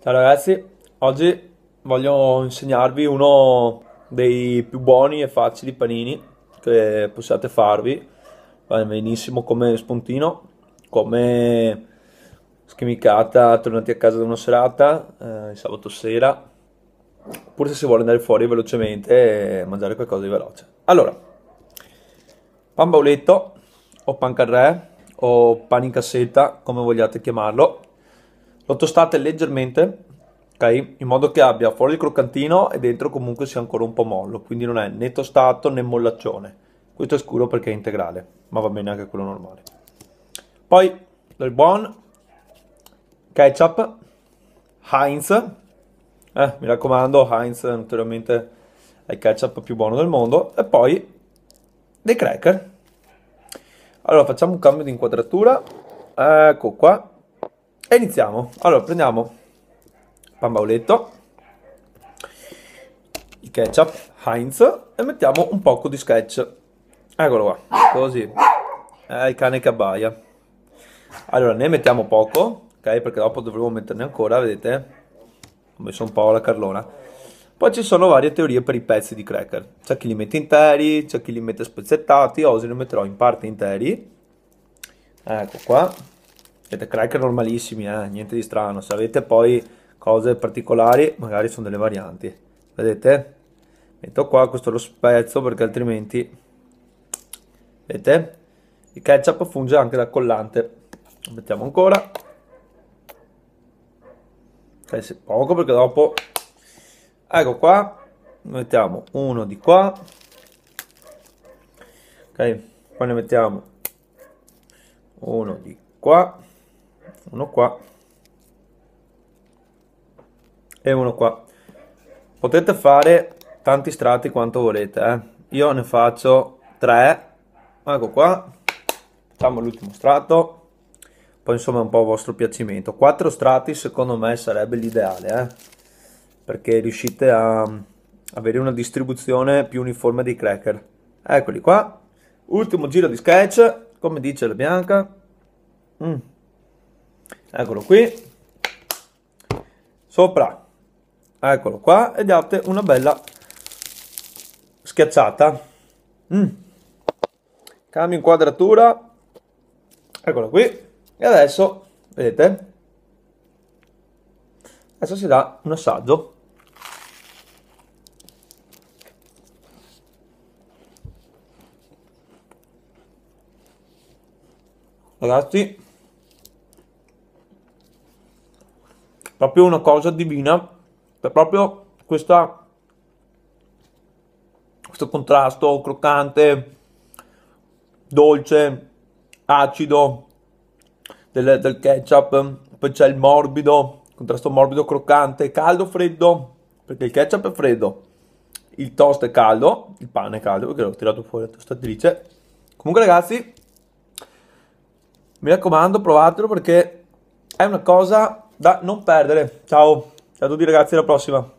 Ciao ragazzi, oggi voglio insegnarvi uno dei più buoni e facili panini che possiate farvi. Va benissimo come spuntino, come schemicata, tornati a casa da una serata, eh, sabato sera, oppure se si vuole andare fuori velocemente e mangiare qualcosa di veloce. Allora, pan bauletto o pan carré o pan in cassetta, come vogliate chiamarlo lo tostate leggermente, ok? In modo che abbia fuori il croccantino e dentro comunque sia ancora un po' mollo, quindi non è né tostato né mollaccione. Questo è scuro perché è integrale, ma va bene anche quello normale. Poi del buon ketchup Heinz. Eh, mi raccomando, Heinz naturalmente è il ketchup più buono del mondo. E poi dei cracker. Allora facciamo un cambio di inquadratura. Ecco qua. E iniziamo. Allora, prendiamo pan bauletto, il ketchup Heinz e mettiamo un poco di sketch. Eccolo qua, così. È il cane che abbaia. Allora, ne mettiamo poco, ok? Perché dopo dovremo metterne ancora, vedete? Ho messo un po' la carlona. Poi ci sono varie teorie per i pezzi di cracker. C'è chi li mette interi, c'è chi li mette spezzettati, oggi li metterò in parte interi. Ecco qua siete cracker normalissimi, eh? niente di strano. Se avete poi cose particolari, magari sono delle varianti. Vedete? Metto qua, questo lo spezzo perché altrimenti... Vedete? Il ketchup funge anche da collante. Lo mettiamo ancora. Okay, poco perché dopo... Ecco qua. Mettiamo uno di qua. Ok, poi ne mettiamo uno di qua uno qua e uno qua potete fare tanti strati quanto volete eh. io ne faccio tre ecco qua facciamo l'ultimo strato poi insomma è un po' a vostro piacimento quattro strati secondo me sarebbe l'ideale eh? perché riuscite a avere una distribuzione più uniforme dei cracker eccoli qua ultimo giro di sketch come dice la bianca mm eccolo qui, sopra, eccolo qua, e date una bella schiacciata. Mm. Cambio inquadratura, eccolo qui, e adesso, vedete, adesso si dà un assaggio. Ragazzi, proprio una cosa divina, per proprio questa, questo contrasto croccante, dolce, acido del, del ketchup, poi c'è il morbido, contrasto morbido croccante, caldo freddo, perché il ketchup è freddo, il toast è caldo, il pane è caldo perché l'ho tirato fuori la tostatrice. Comunque ragazzi, mi raccomando provatelo perché è una cosa da non perdere. Ciao, ciao a tutti ragazzi, alla prossima.